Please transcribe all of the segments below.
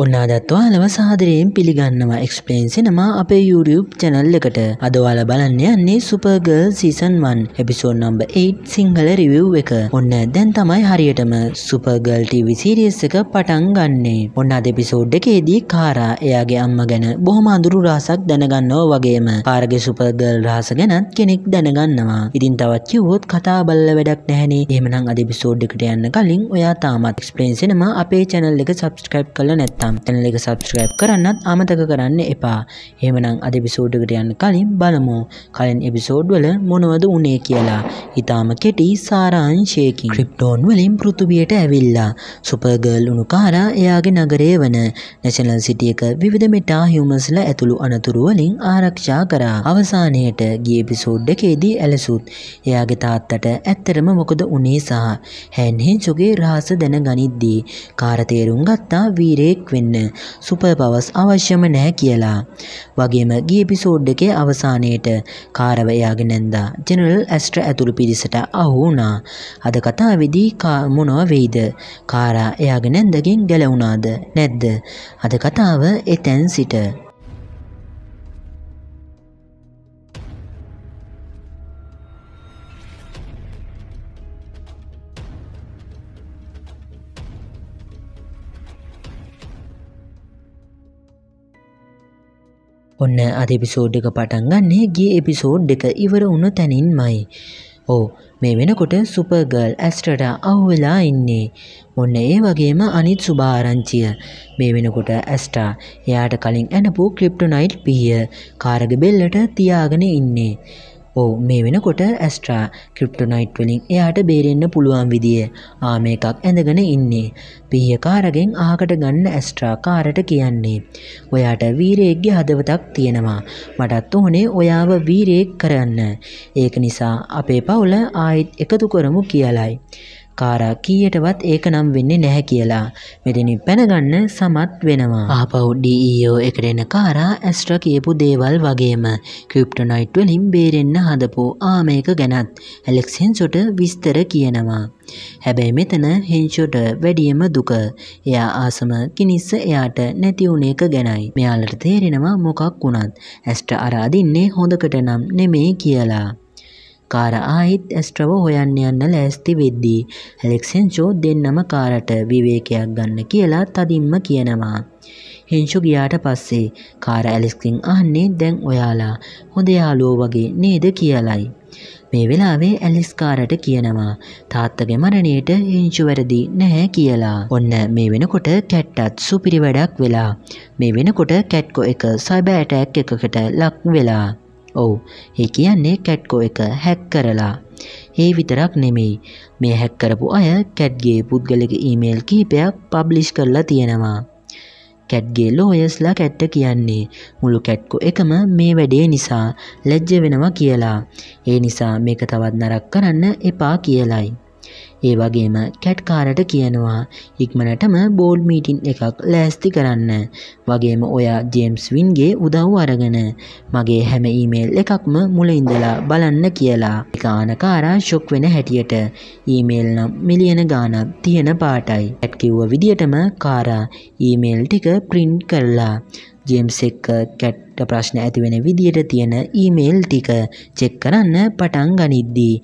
ඔන්නා දත්වාලව සාදරයෙන් පිළිගන්නවා එක්ස්පලේන් සිනමා අපේ YouTube චැනල් එකට අදවාල බලන්න යන්නේ Supergirl season 1 episode number 8 Sinhala review එක. ඔන්න දැන් තමයි හරියටම සුපර්ගල් TV සීරීස් එක පටන් ගන්නෙ. ඔන්න අද එපිසෝඩ් එකේදී කාරා එයාගේ අම්මා ගැන බොහොම අඳුරු රහසක් දැනගන්නවා වගේම කාරගේ සුපර්ගල් රහස ගැනත් කෙනෙක් දැනගන්නවා. ඉතින් තවත් කිව්වොත් කතා බලලා වැඩක් නැහැනේ. එහෙමනම් අද එපිසෝඩ් එකට යන්න කලින් ඔයා තාමත් එක්ස්පලේන් සිනමා අපේ channel එක subscribe කරලා නැත්නම් නැත්තම් තැනල එක සබස්ක්‍රයිබ් කරන්නත් අමතක කරන්න එපා හෙමනම් අද බිසෝඩ්කට යන්න කලින් බලමු කලින් එබිසෝඩ්වල මොනවද උනේ කියලා ඉතාම කෙටි සාරාංශයකින් ක්‍රිප්ටෝන් වලින් පෘතුබියට ඇවිල්ලා සුපර්ගල් උනුකාරා එයාගේ නගරය වන නැශනල් සිටියක විවිධ මෙටා හිවමස්ල ඇතුළු අනතුරුවලින් ආරක්ෂා කරා අවසානයට ගිය පිසෝඩ්ඩකේදී ඇලසුත් එයාගේ තාත්තට ඇත්තරම මොකද උනේ සහ හැන්හෙන් සුගේ රහස දැන ගනිද්දී කාරතේරුම් ගත්තා වීරයෙක් කෙනෙක් වෙන්න සුපර් පවර්ස් අවශ්‍යම නැහැ කියලා. වගේම ගිය එපිසෝඩ් එකේ අවසානයේට කාරව එයාගේ නැන්දා ජෙනරල් ඇස්ට්‍ර ඇතුළු පිරිසට අහු වුණා. අද කතාවේදී මොනව වෙයිද? කාරා එයාගේ නැන්දගෙන් ගැලවුණාද නැද්ද? අද කතාව එතෙන් සිට ඔන්න අද එපිසෝඩ් එක පටන් ගන්නේ ගිය එපිසෝඩ් එක ඉවර වුණු තැනින්මයි. ඕ මේ වෙනකොට සුපර්ගල් ඇස්ට්‍රට අව්වෙලා ඉන්නේ. ඔන්න ඒ වගේම අනිත් සුභාරංචිය. මේ වෙනකොට ඇස්ටා එයාට කලින් ඇනපු ක්‍රිප්ටොනයිට් පිහිය කාරග බෙල්ලට තියාගෙන ඉන්නේ. ඕ මේ වෙනකොට ඇස්ට්‍රා ක්‍රිප්ටොනයිට් වලින් එයාට බේරෙන්න්න පුළුවන් විදිිය ආම එකක් ඇඳගෙන ඉන්නේ පිහකාරගෙන් ආකට ගන්න ඇස්ට්‍රා කාරට කියන්නේ ඔයාට වීරේග්‍ය හදවතක් තියෙනවා මටත් ඕනේ ඔයාව වීරේක් කරන්න ඒක නිසා අපේ පවුල ආයිත් එකතු කරමු කියලයි කාරා කීයටවත් ඒක නම් වෙන්නේ නැහැ කියලා. මෙතනින් පැනගන්න සමත් වෙනවා. ආපහු DEO එකට එන කාරා ඇස්ට්‍ර කියපු දේවල් වගේම ක්‍රිප්ටොනයිට් වලින් බේරෙන්න හදපු ආමේක ගැනත් ඇලෙක්ස් හෙන්සොට විස්තර කියනවා. හැබැයි මෙතන හෙන්ෂොට වැඩියම දුක. එයා ආසම කිනිස්ස එයාට නැති වුණ එක ගැනයි. මෙයාලට තේරෙනවා මොකක් වුණත් ඇස්ට අරාදින්නේ හොඳකට නම් නෙමේ කියලා. කාර ආයිත් ඇස්ට්‍රව හොයන්න යන්න ලෑස්ති වෙද්දී ඇලෙක්සෙන්චෝ දෙන්නම කාරට විවේකයක් ගන්න කියලා තදින්ම කියනවා. හිංෂු ගියාට පස්සේ කාර ඇලිස්කින් අහන්නේ දැන් ඔයාලා හොඳ යාළුවෝ වගේ නේද කියලයි. මේ වෙලාවේ ඇලිස් කාරට කියනවා තාත්තගේ මරණයට හිංෂු වැරදි නැහැ කියලා. ඔන්න මේ වෙනකොට කැට්ටත් සුපිරි වැඩක් වෙලා. මේ වෙනකොට කැට්කෝ එක සයිබර් ඇටැක් එකකට ලක් වෙලා. ඔවු හි කියන්නේ කැට්කෝ එක හැක් කරලා. ඒ විතරක් නෙමෙයි මේ හැක්කරපු අය කැට්ගේ පුද්ගලක ඊමේල් කීපයක් පබ්ලිෂ් කරලා තියෙනවා. කැට්ගේ ලෝයස්ලා කැට්ට කියන්නේ මුළු කැට්කු එකම මේ වැඩේ නිසා ලැජ්ජ වෙනවා කියලා. ඒ නිසා මේක තවත් නරක් කරන්න එපා කියලයි. ඒ වගේම කැට්කාරට කියනවා ඉක්මනටම බෝල් මීටින් එකක් ලෑස්ති කරන්න වගේම ඔයා ජේම්ස් වින්ගේ උදව් අරගෙන මගේ හැම ඊමේල් එකක්ම මුලඉඳලා බලන්න කියලා කානකාරා ශොක් වෙන හැටියට ඊමේල් නම් මිලියන ගානක් තියෙන පාටයි ඇත්කිව්ව විදිටම කාරා ඊමේල් ටික ප්‍රින්ට් කරලා ජේම්ස් එක්ක කැට්ට ප්‍රශ්න ඇතිවෙන විදියට තියෙන ඊමේල් ටික චෙක් කරන්න පටන් ගනිද්දී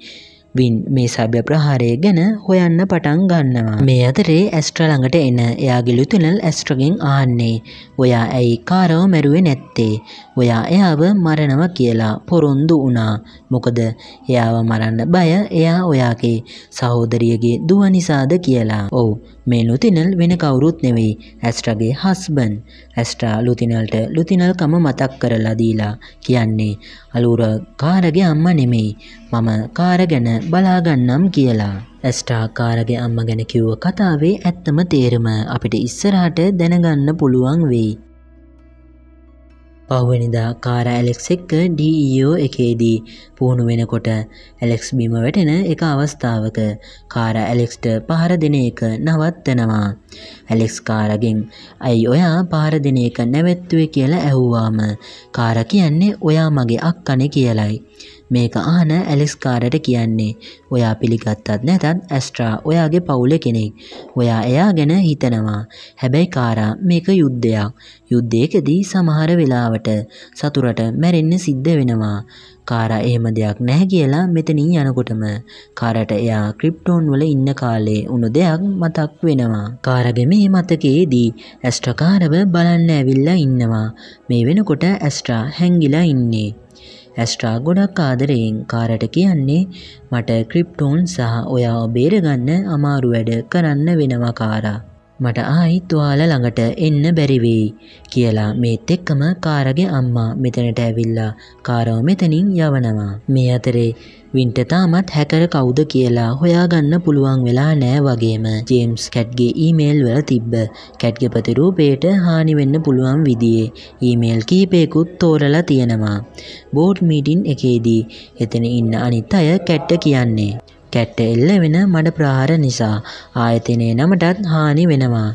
වින් මේ සභ්‍ය ප්‍රහාරය ගැන හොයන්න පටන් ගන්නවා. මේ අතරේ ඇස්ට්‍ර ළඟට එන එයාගේ ලුතුනල් ඇස්ට්‍රගෙන් ආන්නේ. ඔයා ඇයි කාරව මැරුවේ නැත්තේ. ඔයා එයාව මරණව කියලා පොරොන්දු වුණා. මොකද එයාව මරන්න බය එයා ඔයාගේ සහෝදරියගේ දුව නිසාද කියලා. ඔව් මේ ලුතිනල් වෙන කවුරුත් නෙවෙයි ඇස්ට්‍රගේ හස්බන් ඇස්ට්‍රා ලුතිනල්ට ලුතිනල්කම මතක් කරලා දීලා කියන්නේ අලුර කාරගේ අම්ම නෙමෙයි මම කාර ගැන බලාගන්නම් කියලා ඇස්ට්‍රා කාරගේ අම්ම ගැන කිව්ව කතාවේ ඇත්තම තේරම අපිට ඉස්සරහට දැනගන්න පුළුවන් වෙයි පහුවනිදා කාර ඇලෙක්ස් එක්ක ඩීෝ එකේදී පුහුණු වෙනකොට ඇලෙක්ස් බිම වැටෙන එක අවස්ථාවක කාර ඇලෙක්ස්ට පහර දෙන එක නවත්තනවා. ඇලෙක්ස් කාරගෙන් ඇයි ඔයා පහර දෙන එක නැවැත්තුවේ කියලා ඇහුවාම කාර කියන්නේ ඔයා මගේ අක්කන කියලයි. මේක අහන ඇලිස් කාරට කියන්නේ ඔයා පිළිගත්තත් නැතත් ඇස්ට්‍රා ඔයාගේ පවුල කෙනෙක් ඔයා එයා ගැන හිතනවා හැබැයි කාරා මේක යුද්ධයක් යුද්ධයකදී සමහර වෙලාවට සතුරට මැරෙන්න සිද්ධ වෙනවා කාරා එහෙම දෙයක් නැහැ කියලා මෙතනින් යනකොටම කාරට එයා ක්‍රිප්ටෝන් වල ඉන්න කාලේ උණු දෙයක් මතක් වෙනවා කාරගේ මේ මතකයේදී ඇස්ට්‍රකාරව බලන්න ඇවිල්ලා ඉන්නවා මේ වෙනකොට ඇස්ට්‍රා හැංගිලා ඉන්නේ ඇස්ට්‍රා ගොඩක් ආදරයෙන් කාරට කියන්නේ මට ක්‍රිප්ටෝන් සහ ඔයා බේරගන්න අමාරු වැඩ කරන්න වෙනවා කාරා. මට ආයිත් ඔයාල ළඟට එන්න බැරිවෙයි කියලා මේත් එක්කම කාරගේ අම්මා මෙතනට ඇවිල්ලා කාරව මෙතනින් යවනවා. මේ අතරේ වින්ට තාමත් හැකර කවුද කියලා හොයාගන්න පුළුවන් වෙලා නෑ වගේම ජේම්ස් කැට්ගේ ඊමේල් වල තිබ්බ කැට්ග ප්‍රතිරූපයට හානිවෙන්න පුළුවන් විදිේ ඊමේල් කීපයකුත් තෝරලා තියෙනවා බෝඩ් මීටින් එකේදී එතන ඉන්න අනිත් අය කැට්ට කියන්නේ කැට්ට එල්ල වෙන මඩ ප්‍රහාර නිසා ආයතනය නමටත් හානි වෙනවා.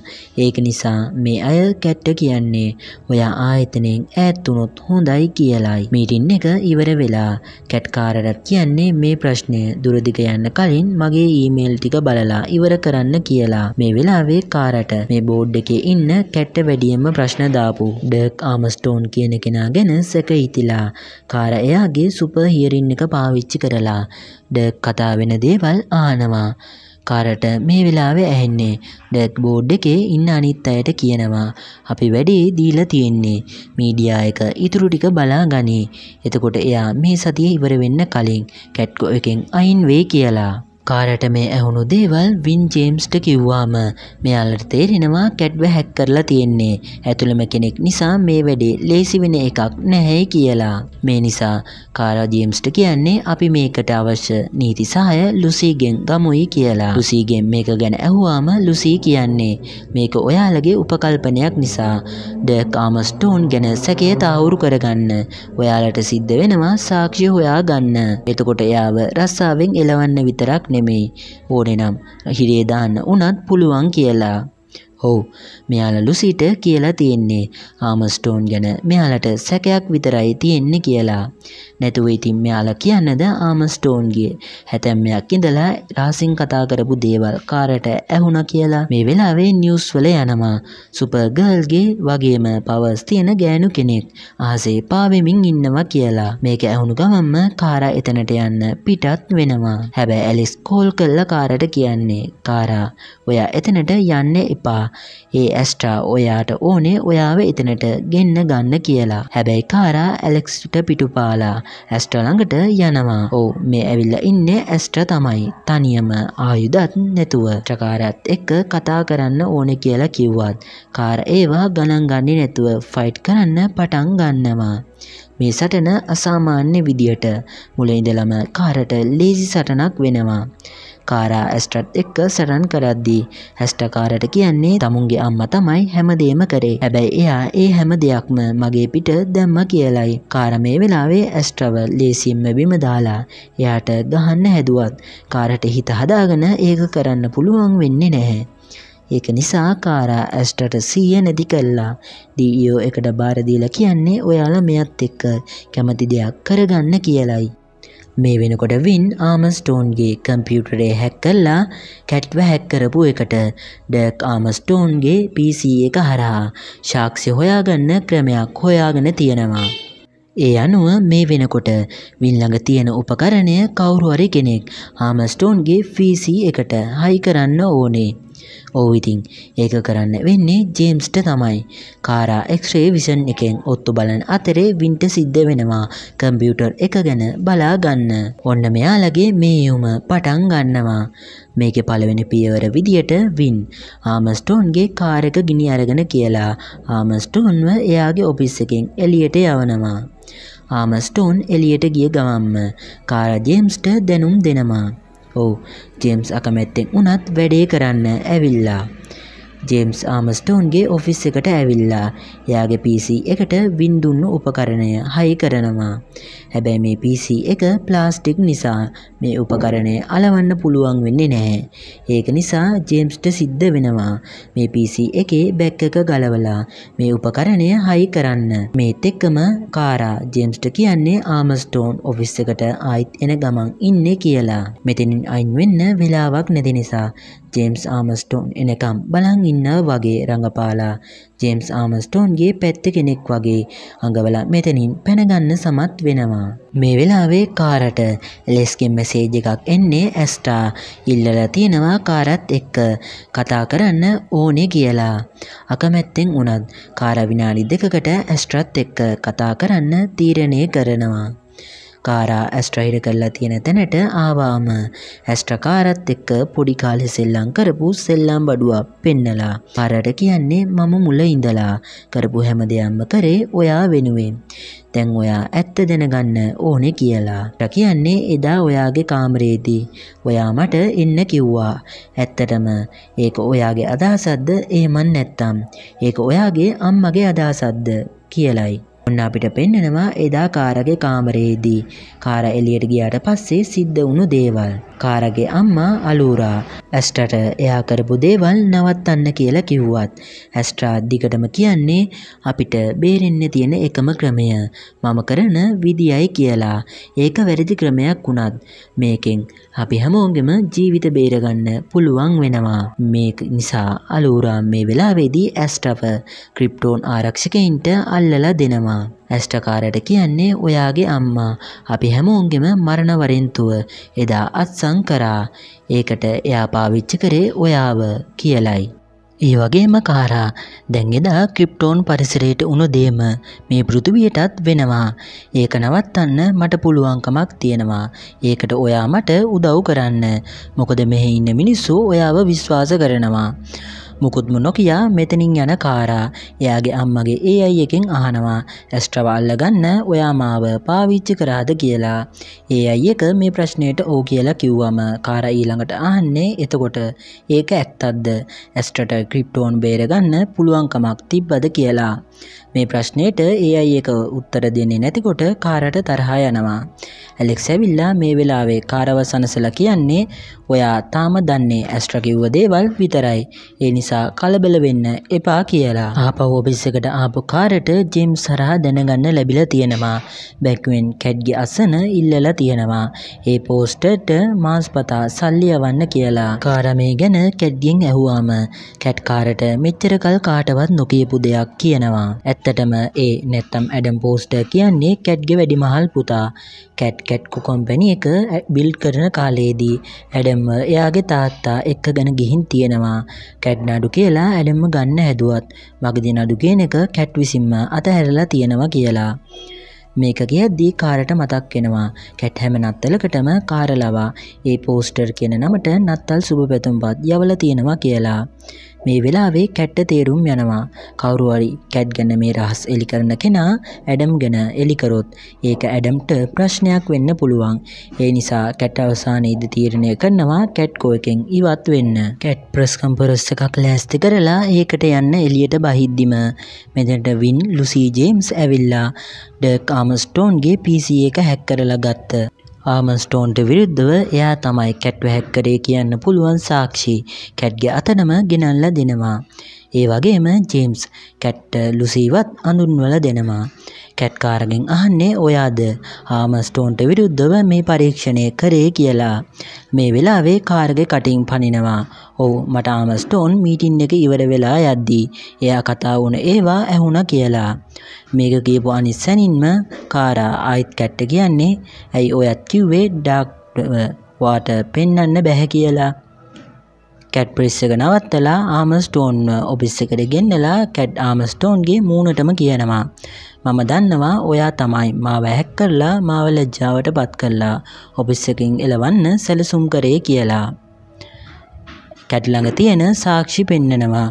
ඒක නිසා මේ අය කැට්ට කියන්නේ ඔයා ආයතනයෙන් ඈත්තුනොත් හොඳයි කියලායි. මීටින් එක ඉවර වෙලා කැට්කාරටත් කියන්නේ මේ ප්‍රශ්නය දුරදිග යන්න කලින් මගේ ඊමේල් ටික බලලා ඉවර කරන්න කියලා. මේ වෙලාවේ කාරට මේ බෝඩ් එකේ ඉන්න කැට්ට වැඩියම ප්‍රශ්න දාපු ඩර්ක් ආමස්ටෝන් කියන කෙනා ගැන සැක හිතිලා කාර එයාගේ සුපර් හියරින් එක පාවිච්චි කරලා ඩර්ක් කතා වෙන දේවල් ආනවා. කාරට මේ වෙලාවේ ඇහෙන්නේ ඩැත් බෝඩ් එකේ ඉන්න අනිත් අයට කියනවා අපි වැඩේ දීලා තියෙන්නේ මීඩියා එක ඉතුරු ටික බලා ගනී එතකොට එයා මේ සතිය ඉවර වෙන්න කලින් කැට්කෝ එකෙන් අයින් වෙයි කියලා කාරට මේ ඇහුණු දේවල් වින් ජේම්ස්ට කිව්වාම මෙයාලට තේරෙනවා කැඩ්ව හැක් කරලා තියෙන්නේ ඇතුළම කෙනෙක් නිසා මේ වැඩේ ලේසිවෙන එකක් නැහැයි කියලා. මේ නිසා කාරා ජේම්ස්ට කියන්නේ අපි මේකට අවශ්‍ය නීති සහය ලුසීගෙන් ගමුයි කියලා. ලුසීගෙන් මේක ගැන ඇහුවාම ලුසී කියන්නේ මේක ඔයාලගේ උපකල්පනයක් නිසා ඩක් ආමස්ටෝන් ගැන සැකය තාවුරු කරගන්න. ඔයාලට සිද්ධ වෙනවා සාක්ෂි හොයා ගන්න. එතකොට එයාව රස්සාවෙන් එලවන්න විතරක් නෙමෙයි ඕනේ නම් හිරේ දාන්න උනත් පුළුවන් කියලා. ඔව් මෙයාල ලුසිට කියලා තියෙන්නේ ආමස්ටෝන් ගැන මෙයාලට සැකයක් විතරයි තියෙන්නේ කියලා. නැතුව ඉතින් මෙයාල කියන්නද ආමස්ටෝන්ගේ හැතැම්මයක් ඉඳලා රාසින් කතා කරපු දේවල් කාරට ඇහුණ කියලා මේ වෙලාවේ නිියස් වල යනවා සුපර්ගර්ල්ගේ වගේම පවස් තියෙන ගෑනු කෙනෙක් ආසේ පාවෙමින් ඉන්නවා කියලා මේක ඇහුණු ගමම්ම කාර එතනට යන්න පිටත් වෙනවා හැබැ ඇලිස් කෝල් කල්ල කාරට කියන්නේ කාරා ඔයා එතනට යන්න එපා ඒ ඇස්ට්‍රා ඔයාට ඕනේ ඔයාව එතනට ගෙන්න ගන්න කියලා. හැබැයි කාරා ඇලෙක්ස්ට පිටුපාලා ඇස්ට්‍රලඟට යනවා. ඕ මේ ඇවිල්ල ඉන්න ඇස්ට්‍ර තමයි. තනියම ආයුදත් නැතුව. ට්‍රකාරත් එක්ක කතා කරන්න ඕන කියලා කිව්වත්. කාර ඒවා ගණන්ගන්නේ නැතුව ෆයිට් කරන්න පටන් ගන්නවා. මේ සටන අසාමාන්‍ය විදියට මුල ඉඳලම කාරට ලේසි සටනක් වෙනවා. කාරා ඇස්ටත් එක්ක සටන් කරද්දී හැස්ටකාරට කියන්නේ තමුන්ගේ අම්ම තමයි හැමදේම කරේ හැබැයි එයා ඒ හැම දෙයක්ම මගේ පිට දැම්ම කියලයි කාර මේ වෙලාවේ ඇස්ට්‍රව ලේසිම්ම බිම දාලා එයාට ගහන්න හැදුවත් කාරට හිත හදාගෙන ඒක කරන්න පුළුවන් වෙන්නේ නැහැ ඒක නිසා කාරා ඇස්ටට සීය නැති කල්ලා දීයෝ එකට බාරදීලා කියන්නේ ඔයාලා මෙයත් එක්ක කැමති දෙයක් කරගන්න කියලයි මේ වෙනකොට වින් ආමස්ටෝන්ගේ කම්පියුටරේ හැක් කල්ලා කැට්ව හැක්කරපු එකට ඩක් ආමස්ටෝන්ගේ පිසි එක හරහා ශාක්ෂ්‍ය හොයාගන්න ක්‍රමයක් හොයාගෙන තියෙනවා. ඒ අනුව මේ වෙනකොට විල්ළඟ තියෙන උපකරණය කවුරුවරි කෙනෙක් හාමස්ටෝන්ගේ ෆීසි එකට හයි කරන්න ඕනේ. ඕවිතින් ඒක කරන්න වෙන්නේ ජේම්ස්ට තමයි කාරා එක්්‍රේ විසන් එකෙන් ඔත්තු බලන අතරේ වින්ට සිද්ධ වෙනවා කම්පියුටර් එක ගැන බලා ගන්න ඔන්න මෙයාලගේ මේයුම පටන් ගන්නවා මේක පළවෙන පියවර විදියට වින් ආමස්ටෝන්ගේ කාරක ගිනි අරගෙන කියලා ආමස්ටෝන්ව එයාගේ ඔපිස් එකෙන් එලියට යවනවා ආමස්ටෝන් එලියට ගිය ගමම්ම කාර ජේම්ස්ට දැනුම් දෙනවා ඔව් ජේම්ස් අකමැත්තෙන් වුණත් වැඩේ කරන්න ඇවිල්ලා. ජේම්ස් ආමස්ටෝන්ගේ ඔෆිස් එකට ඇවිල්ලා එයාගේ පිසි එකට වින්දුන්න උපකරණය හයි කරනවා. හැබැයි මේ පිසි එක ප්ලාස්ටික් නිසා මේ උපකරණය අලවන්න පුළුවන් වෙන්නේ නැහැ. ඒක නිසා ජේම්ස්ට සිද්ධ වෙනවා මේ පිසි එකේ බැක් එක ගලවලා මේ උපකරණය හයි කරන්න. මේත් එක්කම කාරා ජේම්ස්ට කියන්නේ ආමස්ටෝන් ඔෆිස් එකට ආයිත් එන ගමන් ඉන්නේ කියලා. මෙතනින් අයින් වෙන්න වෙලාවක් නැති නිසා ජේම්ස් ආමස්ටෝන් එනකම් බලන් ඉන්න වගේ රඟපාලා ජේම්ස් ආමස්ටෝන්ගේ පැත්ත කෙනෙක් වගේ අඟවල මෙතනින් පැනගන්න සමත් වෙනවා. මේ වෙලාවේ කාරට ලෙස්කින් මෙසේජ් එකක් එන්නේ ඇස්ටා ඉල්ලලා තියෙනවා කාරත් එක්ක කතා කරන්න ඕනේ කියලා. අකමැත්තෙන් වුණත් කාර විනාඩි දෙකකට ඇස්ට්‍රත් එක්ක කතා කරන්න තීරණය කරනවා. කාරා ඇස්ට්‍රයිඩ කරලා තියෙන තැනට ආවාම ඇස්ට්‍රකාරත් එක්ක පොඩි කාලෙ සෙල්ලම් කරපු සෙල්ලම් බඩුවක් පෙන්නලා පරට කියන්නේ මම මුල ඉඳලා කරපු හැම දෙයක්ම කරේ ඔයා වෙනුවෙන් දැන් ඔයා ඇත්ත දැනගන්න ඕනේ කියලා. ට කියන්නේ එදා ඔයාගේ කාමරේදී ඔයා මට එන්න කිව්වා. ඇත්තටම ඒක ඔයාගේ අදහසක්ද එහෙම නැත්තම් ඒක ඔයාගේ අම්මගේ අදහසක්ද කියලයි. ඔන්න අපිට පෙන්නනවා එදා කාරගේ කාමරයේදී කාර එළියට ගියාට පස්සේ සිද්ධ වුණු දේවල්. කාරගේ අම්මා අලූරා ඇස්ටට එයා කරපු දේවල් නවත්තන්න කියලා කිව්වත් ඇස්ට්‍රා දිගටම කියන්නේ අපිට බේරෙන්න තියෙන එකම ක්‍රමය මම කරන විදියයි කියලා ඒක වැරදි ක්‍රමයක් වුණත් මේකෙන් අපි හැමෝගෙම ජීවිත බේරගන්න පුළුවන් වෙනවා මේ නිසා අලූරා මේ වෙලාවේදී ඇස්ටව ක්‍රිප්ටෝන් ආරක්ෂකයින්ට අල්ලලා දෙනවා ඇස්ටකාරට කියන්නේ ඔයාගේ අම්මා අපි හැමෝන්ගෙම මරණවරින්තුව එදා අත්සං කරා ඒකට එයා පාවිච්චි කරේ ඔයාව කියලයි. ඒ වගේම කාරා දැන් එදා ක්‍රිප්ටෝන් පරිසරයට උුණු දේම මේ පෘතුවියටත් වෙනවා. ඒක නවත්තන්න මට පුළුවන්කමක් තියෙනවා. ඒකට ඔයා මට උදව් කරන්න. මොකද මෙහෙ ඉන්න මිනිස්සු ඔයාව විශ්වාස කරනවා. මුකුත්ම නොකයා මෙතනින් යන කාරා එයාගේ අම්මගේ ඒ අයි එකෙන් අහනවා ඇස්ට්‍රවල්ල ගන්න ඔයාමාව පාවිච්චි කරාද කියලා ඒ අයි එක මේ ප්‍රශ්නයට ඕ කියලා කිව්වම කාර ඊළඟට අහන්නේ එතකොට ඒක ඇත්තද්ද ඇස්ට්‍රට ක්‍රිප්ටෝන් බේරගන්න පුළුවන්කමක් තිබ්බද කියලා මේ ප්‍රශ්නයට ඒ අයි එක උත්තර දෙන්නේ නැතිකොට කාරට තරහා යනවා. ඇලෙක් සැවිල්ලා මේ වෙලාවේ කාරව සනසල කියන්නේ ඔයා තාම දන්නේ ඇස්ට්‍රකිව්ව දේවල් විතරයි. ඒ නිසා කලබල වෙන්න එපා කියලා. ආපහු ඔබිස්සකට ආපු කාරට ජෙම් සරහා දැනගන්න ලැබිලා තියෙනවා. බැක්වෙන් කැඩ්ගේ අසන ඉල්ලලා තියෙනවා. ඒ පෝස්ටට මාස්පතා සල්ලි යවන්න කියලා. කාර මේ ගැන කැඩ්ගෙන් ඇහුවාම කැට්කාරට මෙච්චරකල් කාටවත් නොකියපු දෙයක් කියනවා. කියනවා. ඇත්තටම ඒ නැත්තම් ඇඩම් පෝස්ටර් කියන්නේ කැට්ගේ වැඩිමහල් පුතා. කැට් කැට් කොම්පැනි එක බිල්ඩ් කරන කාලේදී ඇඩම්ම එයාගේ තාත්තා එක්ක ගැන ගිහින් තියෙනවා. කැට් නඩු කියලා ඇඩම්ම ගන්න හැදුවත් මගදී නඩු කියන එක කැට් විසින්ම අතහැරලා තියෙනවා කියලා. මේක කියද්දී කාරට මතක් වෙනවා කැට් හැම නත්තලකටම කාරලවා ඒ පෝස්ටර් කියන නමට නත්තල් සුබ පැතුම්පත් යවල තියෙනවා කියලා. මේ වෙලාවේ කැට්ට තේරුම් යනවා කවුරුවරි කැට් ගැන මේ රහස් එලි කරන කෙනා ඇඩම් ගැන එලිකරොත් ඒක ඇඩම්ට ප්‍රශ්නයක් වෙන්න පුළුවන් ඒ නිසා කැට් අවසානයේද තීරණය කරනවා කැට් කෝයකෙන් ඉවත් වෙන්න කැට් ප්‍රස් කම්පරස් එකක් ලෑස්ති කරලා ඒකට යන්න එලියට බහිද්දිම මෙදට වින් ලුසී ජේම්ස් ඇවිල්ලා ඩ කාමස්ටෝන්ගේ පිසි එක හැක් කරලා ගත්ත ආමස්ටෝන්ට විරුද්ධව එයා තමයි කැට් වැහැක්කරේ කියන්න පුළුවන් සාක්ෂි කැට්ගේ අතනම ගෙනල්ල දෙනවා. ඒ වගේම ජේම්ස් කැට්ට ලුසීවත් අඳුන්වල දෙනවා. කැට්කාරගෙන් අහන්නේ ඔයාද හාමස්ටෝන්ට විරුද්ධව මේ පරීක්ෂණය කරේ කියලා. මේ වෙලාවේ කාර්ගෙ කටින් පනිනවා. ඔව් මට ආමස්ටෝන් මීටින් එක ඉවර වෙලා යද්දී. එයා කතා වුණ ඒවා ඇහුණ කියලා. මේක කියපු අනිස්සැනින්ම කාරා ආයිත් කැට්ට කියන්නේ ඇයි ඔයත් කිව්වේ ඩක්වාට පෙන්නන්න බැහැ කියලා. කැට් ප්‍රෙස් එක නවත්තලා ආමස්ටෝන් ඔෆිස් එකට ගෙන්නලා කැට් ආමස්ටෝන්ගේ මූණටම කියනවා මම දන්නවා ඔයා තමයි මාව හැක් කරලා මාව ලැජ්ජාවට පත් කරලා ඔෆිස් එකකින් එලවන්න සැලසුම් කරේ කියලා. කැටළඟ තියෙන සාක්ෂි පෙන්නනවා.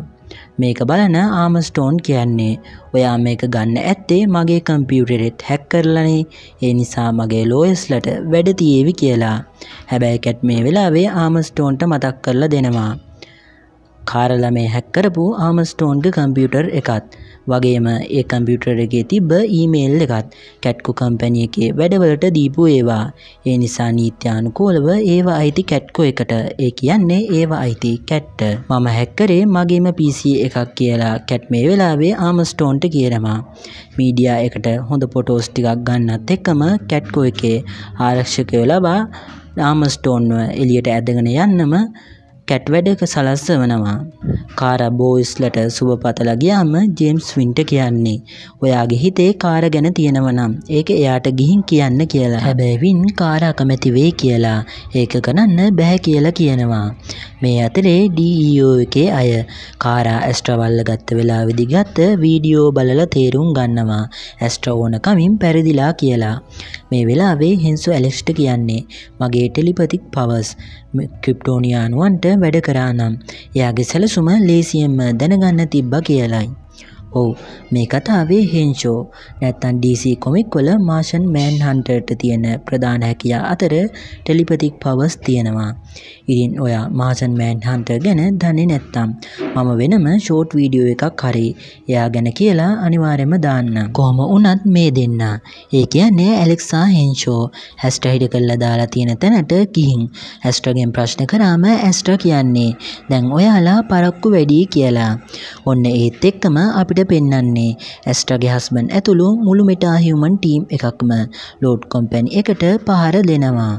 මේක බලන ආමස්ටෝන් කියන්නේ ඔයා මේක ගන්න ඇත්තේ මගේ කම්පියුටරෙත් හැක් කරලනේ ඒ නිසා මගේ ලෝයස්ලට වැඩ තියේවි කියලා. හැබැයි කැට් මේ වෙලාවේ ආමස්ටෝන්ට මතක් කරලා දෙනවා. කාරල මේ හැක් කරපු ආමස්ටෝන්ගේ කම්පියුටර් එකත් වගේම ඒ කම්පියුටර් එකේ තිබ්බ ඊමේල් එකත් කැට්කු කම්පැනි එකේ වැඩවලට දීපු ඒවා ඒ නිසා නීත්‍යානුකූලව ඒවා අයිති කැට්කෝ එකට ඒ කියන්නේ ඒවා අයිති කැට්ට මම හැක්කරේ මගේම පිසි එකක් කියලා කැට් මේ වෙලාවේ ආමස්ටෝන්ට කියනවා මීඩියා එකට හොඳ පොටෝස් ටිකක් ගන්නත් එක්කම කැට්කෝ එකේ ආරක්ෂකයෝ ලබා ආමස්ටෝන්ව එලියට ඇදගෙන යන්නම කැට්වැඩක සලස්සවනවා. කාර බෝයිස්ලට සුබ පතලා ගියාම ජේම්ස් වින්ට කියන්නේ. ඔයාගේ හිතේ කාර ගැන තියෙනවනම් ඒක එයාට ගිහින් කියන්න කියලා. හැබැයි වින් කාර අකමැති වෙයි කියලා. ඒක ගණන්න බෑ කියලා කියනවා. මේ අතරේ DEO එකේ අය කාරා ඇස්ට්‍රවල්ල ගත්ත වෙලාවෙදි ගත්ත වීඩියෝ බලලා තේරුම් ගන්නවා. ඇස්ට්‍ර ඕන කමින් පැරදිලා කියලා. මේ වෙලාවේ හෙන්සු ඇලෙක්ස්ට කියන්නේ මගේ ටෙලිපතික් පවස් ක්‍රිප්ටෝනියානුවන්ට වැඩ කරානම් එයාගේ සැලසුම ලේසියෙන්ම දැනගන්න තිබ්බ කියලයි. ඔවු මේ කතාවේ හෙන්ෂෝ නැත්තන් DC කොමික්වල මාෂන් මෑන් හන්ටට තියෙන ප්‍රධාන හැකයා අතර ටෙලිපතික් පවස් තියෙනවා. ඉරින් ඔයා මාසන් මෑන් හන්ට ගැන දන්නේ නැත්තම් මම වෙනම ෂෝට් වීඩියෝ එකක් හරි එයා ගැන කියලා අනිවාරෙම දාන්න කොහොම උනත් මේ දෙන්න. ඒ කියන්නේ ඇලෙක්සා හෙන්ෂෝ හැස්ට හිට කල්ල දාලා තියෙන තැනට කිහින් හැස්ටගෙන් ප්‍රශ්න කරාම ඇස්ට කියන්නේ දැන් ඔයාලා පරක්කු වැඩී කියලා. ඔන්න ඒත් එක්කම අපිට අද පෙන්න්නන්නේ ඇස්ට්‍රගේ හස්බන් ඇතුළු මුළු මෙටාහිවමන් ටීම් එකක්ම ලෝඩ් කොම්පැන් එකට පහර දෙනවා.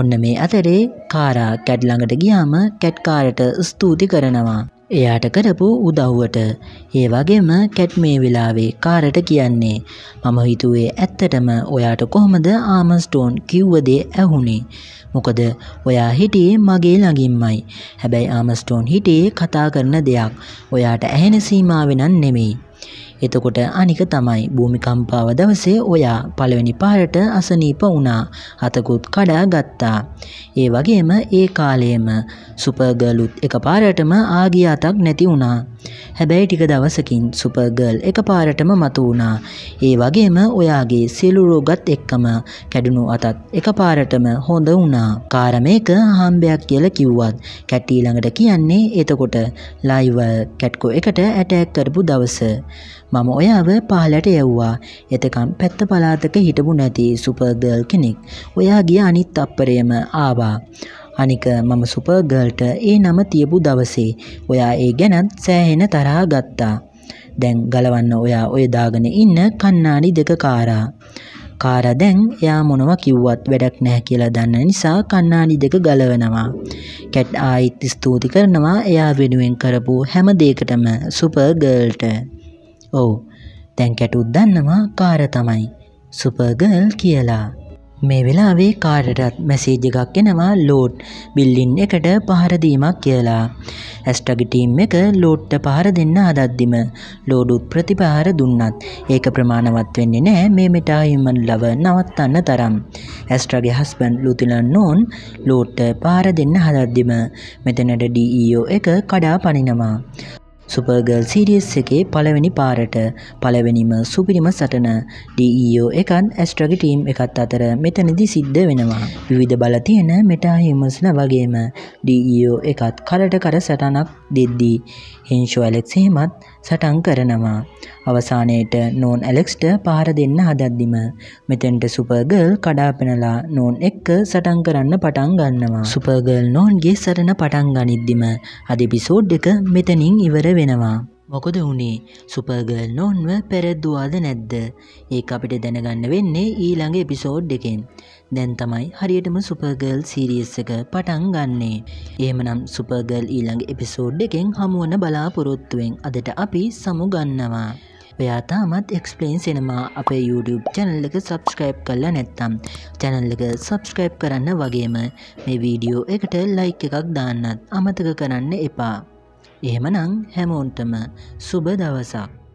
ඔන්න මේ අතරේ කාරා කැඩ් ළඟට ගියාම කැට් කාරට ස්තුති කරනවා. එයාට කරපු උදව්වට ඒ වගේම කැට් මේ වෙලාවේ කාරට කියන්නේ මම හිතුවේ ඇත්තටම ඔයාට කොහොමද ආමස්ටෝන් කිව්වදේ ඇහුනේ මොකද ඔයා හිටියේ මගේ ළඟින්මයි හැබැයි ආමස්ටෝන් හිටියේ කතා කරන දෙයක් ඔයාට ඇහෙන සීමාවෙනන් නෙමෙයි එතකොට අනික තමයි භූමිකම්පාව දවසේ ඔයා පළවෙනි පාරට අසනීප වුණා අතකුත් කඩා ගත්තා. ඒ වගේම ඒ කාලයේම සුපර්ගලුත් එක පාරටම ආගිය අතක් නැති වුණා. හැබැයි ටික දවසකින් සුපර්ගල් එක පාරටම මතු වුණා. ඒ වගේම ඔයාගේ සියලු රෝගත් එක්කම කැඩුණු අතත් එක පාරටම හොඳ වුණා. කාර මේක හම්බයක් කියලා කිව්වත් කැට්ටීළඟට කියන්නේ එතකොට ලයිව කැට්කෝ එකට ඇටැක් කරපු දවස. මම ඔයාව පාලට යව්වා එතකම් පැත්ත පලාතක හිටපු නැති සුපර්ගල් කෙනෙක් ඔයාගේ අනිත් අප්පරයම ආවා. අනික මම සුපර්ගල්ට ඒ නම තියපු දවසේ ඔයා ඒ ගැනත් සෑහෙන තරා ගත්තා. දැන් ගලවන්න ඔයා ඔය දාගෙන ඉන්න කන්නාඩි දෙක කාරා. කාර දැන් එයා මොනව කිව්වත් වැඩක් නැහැ කියලා දන්න නිසා කන්නාඩි දෙක ගලවනවා. කැට් ආයිත් ස්තුති කරනවා එයා වෙනුවෙන් කරපු හැම දෙයකටම සුපර් ගර්ල්ට. ඔව් තැන් කැටුත් දන්නවා කාර තමයි සුපර්ගල් කියලා මේ වෙලාවේ කාරටත් මැසේජ එකක් එනවා ලෝඩ් බිල්ලින් එකට පහරදීමක් කියලා. ඇස්ටගිටීම් එක ලෝට්ට පහර දෙන්න හදද්දිම ලෝඩුත් ප්‍රතිපහර දුන්නත් ඒක ප්‍රමාණවත් වෙන්නේ නෑ මේ මෙටාහිමන් ලව නවත්තන්න තරම්. ඇස්ට්‍රගේ හස්බන් ලුතිලන් නෝන් ලෝට්ට පාර දෙන්න හදද්දිම මෙතනට ඩීෝ e එක කඩා පනිනවා. සුපර්ගල් සිරියස් එකේ පළවෙනි පාරට පළවෙනිම සුපිරිම සටන ඩීඊෝ e එකන් ඇස්ට්‍රගි ටීම් එකත් අතර මෙතනදි සිද්ධ වෙනවා විවිධ බල තියෙන මෙටාහිමස්ල වගේම ඩීඊෝ e එකත් කරට කර සටනක් දෙද්දී හිංෂු ඇලෙක්ස් එහෙමත් සටන් කරනවා. අවසානයට නෝන් ඇලෙක්ස්ට පහර දෙන්න හදද්දිම මෙතෙන්ට සුපර්ගල් කඩාපෙනලා නෝන් එක්ක සටන් කරන්න පටන් ගන්නවා. සුපර්ගල් නෝන්ගේ සරණ පටන් ගනිද්දිම අද එපිසෝඩ් එක මෙතනින් ඉවර වෙනවා. මොකද වුණේ සුපර්ගල් නොන්ව පැරැද්දවාද නැද්ද ඒ අපිට දැනගන්න වෙන්නේ ඊළඟ එපිසෝඩ් එකෙන් දැන් තමයි හරියටම සුපර්ගල් සීරියස් එක පටන් ගන්නේ ඒමනම් සුපර්ගල් ඊළඟ එපිසෝඩ් එකෙන් හමුවන බලාපොරොත්තුවෙන් අදට අපි සමුගන්නවා ඔයාතාමත් එක්ස්පලේන් සිනමා අපේ YouTube චැනල් එක සබස්ක්‍රයිබ් කරලා නැත්තම් චැනල් එක සබස්ක්‍රයිබ් කරන්න වගේම මේ වීඩියෝ එකට ලයික් එකක් දාන්නත් අමතක කරන්න එපා එහෙමනං හැමෝන්ටම සුබ දවසක්